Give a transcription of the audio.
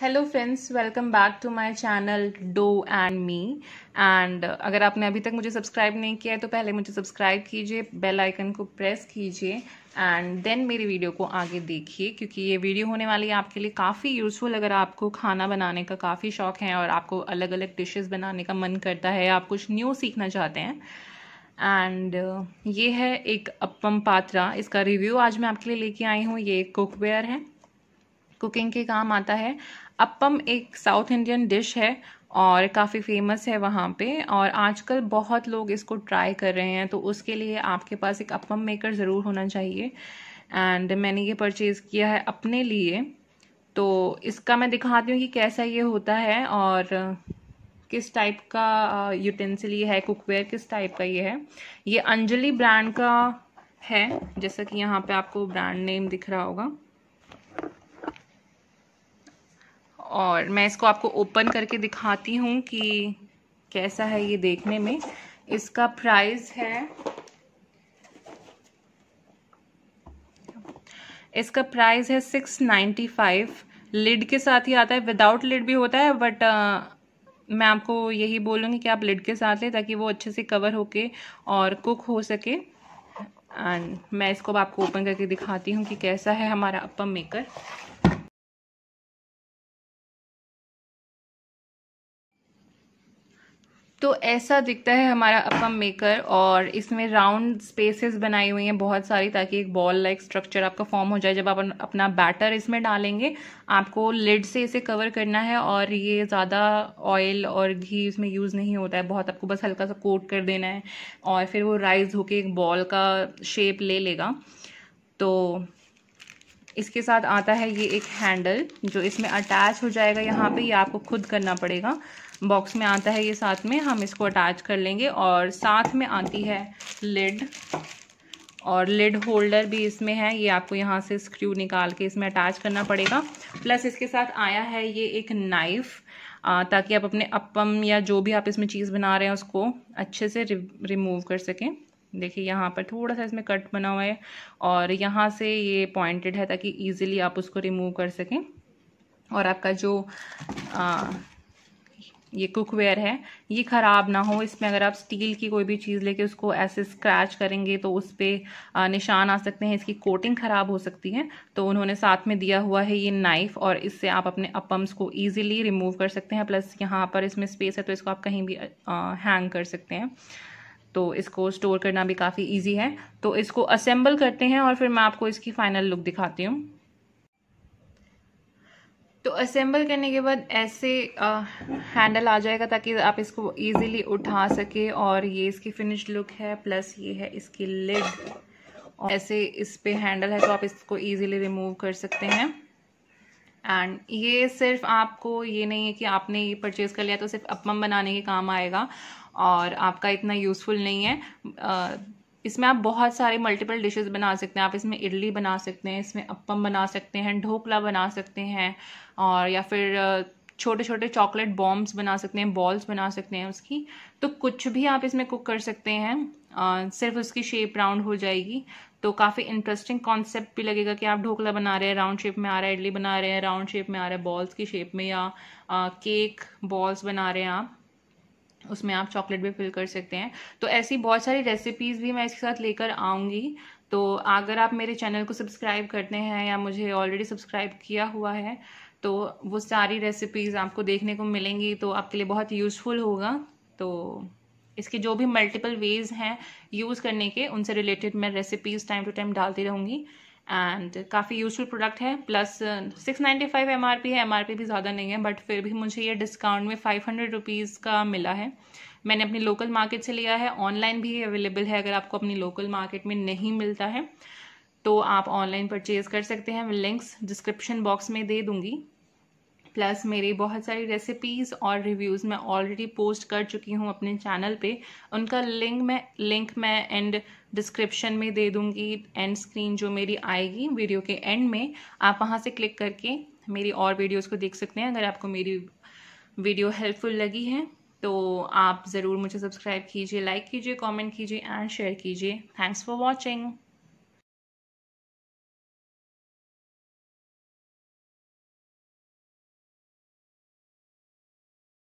hello friends welcome back to my channel dough and me and अगर आपने अभी तक मुझे सब्सक्राइब नहीं किया है तो पहले मुझे सब्सक्राइब कीजिए बेल आइकन को प्रेस कीजिए एंड देन मेरी वीडियो को आगे देखिए क्योंकि ये वीडियो होने वाली है आपके लिए काफ़ी यूज़फुल अगर आपको खाना बनाने का काफ़ी शौक है और आपको अलग अलग डिशेज़ बनाने का मन करता है आप कुछ न्यू सीखना चाहते हैं एंड uh, ये है एक अपम पात्रा इसका रिव्यू आज मैं आपके लिए लेके आई हूँ ये एक कुकवेयर है कुकिंग के काम आता है अप्पम एक साउथ इंडियन डिश है और काफ़ी फेमस है वहाँ पे और आजकल बहुत लोग इसको ट्राई कर रहे हैं तो उसके लिए आपके पास एक अप्पम मेकर ज़रूर होना चाहिए एंड मैंने ये परचेज़ किया है अपने लिए तो इसका मैं दिखाती हूँ कि कैसा ये होता है और किस टाइप का यूटेंसिल uh, ये है कुकवेयर किस टाइप का ये है ये अंजलि ब्रांड का है जैसा कि यहाँ पे आपको ब्रांड नेम दिख रहा होगा और मैं इसको आपको ओपन करके दिखाती हूँ कि कैसा है ये देखने में इसका प्राइस है इसका प्राइस है सिक्स नाइन्टी फाइव लिड के साथ ही आता है विदाउट लिड भी होता है बट uh, मैं आपको यही बोलूँगी कि आप लिड के साथ लें ताकि वो अच्छे से कवर होके और कुक हो सके एंड मैं इसको आपको ओपन करके दिखाती हूँ कि कैसा है हमारा अपम मेकर तो ऐसा दिखता है हमारा अपम मेकर और इसमें राउंड स्पेसेस बनाई हुई हैं बहुत सारी ताकि एक बॉल लाइक स्ट्रक्चर आपका फॉर्म हो जाए जब आप अपना बैटर इसमें डालेंगे आपको लिड से इसे कवर करना है और ये ज़्यादा ऑयल और घी इसमें यूज़ नहीं होता है बहुत आपको बस हल्का सा कोट कर देना है और फिर वो राइज होके एक बॉल का शेप ले लेगा तो इसके साथ आता है ये एक हैंडल जो इसमें अटैच हो जाएगा यहाँ पे ये आपको खुद करना पड़ेगा बॉक्स में आता है ये साथ में हम इसको अटैच कर लेंगे और साथ में आती है लिड और लिड होल्डर भी इसमें है ये आपको यहाँ से स्क्रू निकाल के इसमें अटैच करना पड़ेगा प्लस इसके साथ आया है ये एक नाइफ़ ताकि आप अपने अपम या जो भी आप इसमें चीज़ बना रहे हैं उसको अच्छे से रिमूव कर सकें देखिए यहाँ पर थोड़ा सा इसमें कट बना हुआ है और यहाँ से ये पॉइंटेड है ताकि ईजिली आप उसको रिमूव कर सकें और आपका जो आ, ये कुकवेयर है ये ख़राब ना हो इसमें अगर आप स्टील की कोई भी चीज़ लेके उसको ऐसे स्क्रैच करेंगे तो उस पर निशान आ सकते हैं इसकी कोटिंग ख़राब हो सकती है तो उन्होंने साथ में दिया हुआ है ये नाइफ़ और इससे आप अपने अपम्स को ईजिली रिमूव कर सकते हैं प्लस यहाँ पर इसमें स्पेस है तो इसको आप कहीं भी आ, हैंग कर सकते हैं तो इसको स्टोर करना भी काफ़ी इजी है तो इसको असेंबल करते हैं और फिर मैं आपको इसकी फाइनल लुक दिखाती हूँ तो असेंबल करने के बाद ऐसे आ, हैंडल आ जाएगा ताकि आप इसको इजीली उठा सके और ये इसकी फिनिश लुक है प्लस ये है इसकी लिड और ऐसे इस पे हैंडल है तो आप इसको इजीली रिमूव कर सकते हैं एंड ये सिर्फ आपको ये नहीं है कि आपने ये परचेज़ कर लिया तो सिर्फ अपम बनाने के काम आएगा और आपका इतना यूज़फुल नहीं है इसमें आप बहुत सारे मल्टीपल डिशेस बना सकते हैं आप इसमें इडली बना सकते हैं इसमें अपम बना सकते हैं ढोकला बना सकते हैं और या फिर छोटे छोटे चॉकलेट बॉम्ब्स बना सकते हैं बॉल्स बना सकते हैं उसकी तो कुछ भी आप इसमें कुक कर सकते हैं आ, सिर्फ उसकी शेप राउंड हो जाएगी तो काफ़ी इंटरेस्टिंग कॉन्सेप्ट भी लगेगा कि आप ढोकला बना रहे हैं राउंड शेप में आ रहा है इडली बना रहे हैं राउंड शेप में आ रहा है बॉल्स की शेप में या आ, केक बॉल्स बना रहे हैं आप उसमें आप चॉकलेट भी फिल कर सकते हैं तो ऐसी बहुत सारी रेसिपीज़ भी मैं इसके साथ लेकर आऊँगी तो अगर आप मेरे चैनल को सब्सक्राइब करते हैं या मुझे ऑलरेडी सब्सक्राइब किया हुआ है तो वो सारी रेसिपीज़ आपको देखने को मिलेंगी तो आपके लिए बहुत यूज़फुल होगा तो इसके जो भी मल्टीपल वेज़ हैं यूज़ करने के उनसे रिलेटेड मैं रेसिपीज़ टाइम टू टाइम डालती रहूँगी एंड काफ़ी यूजफुल प्रोडक्ट है plus six ninety five M R P है एम आर पी भी ज़्यादा नहीं है बट फिर भी मुझे ये डिस्काउंट में फाइव हंड्रेड रुपीज़ का मिला है मैंने अपनी लोकल मार्केट से लिया है ऑनलाइन भी अवेलेबल है अगर आपको अपनी लोकल मार्केट में नहीं मिलता है तो आप ऑनलाइन परचेज कर सकते हैं मैं लिंक्स डिस्क्रिप्शन बॉक्स में दे दूंगी प्लस मेरी बहुत सारी रेसिपीज़ और रिव्यूज़ मैं ऑलरेडी पोस्ट कर चुकी हूँ अपने चैनल पे उनका लिंक मैं लिंक मैं एंड डिस्क्रिप्शन में दे दूँगी एंड स्क्रीन जो मेरी आएगी वीडियो के एंड में आप वहाँ से क्लिक करके मेरी और वीडियोस को देख सकते हैं अगर आपको मेरी वीडियो हेल्पफुल लगी है तो आप ज़रूर मुझे सब्सक्राइब कीजिए लाइक कीजिए कॉमेंट कीजिए एंड शेयर कीजिए थैंक्स फॉर वॉचिंग